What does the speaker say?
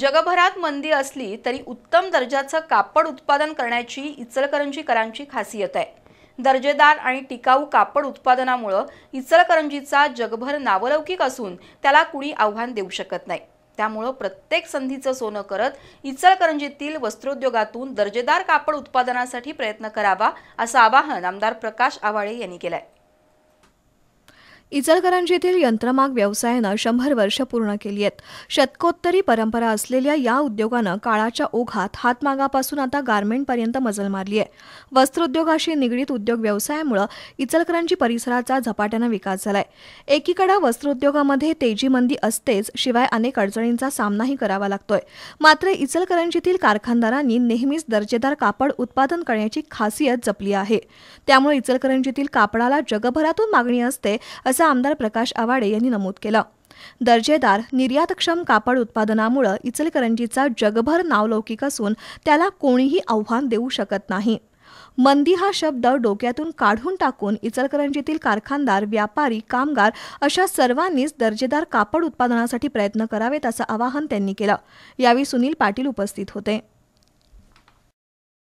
जगभरात मंदी असली तरी उत्तम दर्जाचं कापड उत्पादन करण्याची इचलकरंजीकरांची खासियत आहे दर्जेदार आणि टिकाऊ कापड उत्पादनामुळं इचलकरंजीचा जगभर नावलौकिक असून त्याला कुणी आव्हान देऊ शकत नाही त्यामुळं प्रत्येक संधीचं सोनं करत इचलकरंजीतील वस्त्रोद्योगातून दर्जेदार कापड उत्पादनासाठी प्रयत्न करावा असं आवाहन आमदार प्रकाश आवाळे यांनी केलं आहे इचलकरंजीतील यंत्रमाग व्यवसायानं शंभर वर्ष पूर्ण केली आहेत शतकोत्तरी परंपरा असलेल्या या उद्योगानं काळाच्या ओघात हातमागापासून आता गारमेंटपर्यंत मजल मारली आहे वस्त्रोद्योगाशी निगडीत उद्योग व्यवसायामुळे इचलकरंजी परिसराचा झपाट्यानं विकास झालाय एकीकडे वस्त्रोद्योगामध्ये तेजीमंदी असतेच शिवाय अनेक अडचणींचा सामनाही करावा लागतोय मात्र इचलकरंजीतील कारखानदारांनी नेहमीच दर्जेदार कापड उत्पादन करण्याची खासियत जपली आहे त्यामुळे इचलकरंजीतील कापडाला जगभरातून मागणी असते असं असं आमदार प्रकाश आवाडे यांनी नमूद केलं दर्जेदार निर्यातक्षम कापड उत्पादनामुळं इचलकरंजीचा जगभर नावलौकिक असून त्याला कोणीही आव्हान देऊ शकत नाही मंदी हा शब्द डोक्यातून काढून टाकून इचलकरंजीतील कारखानदार व्यापारी कामगार अशा सर्वांनीच दर्जेदार कापड उत्पादनासाठी प्रयत्न करावेत असं आवाहन त्यांनी केलं यावेळी सुनील पाटील उपस्थित होते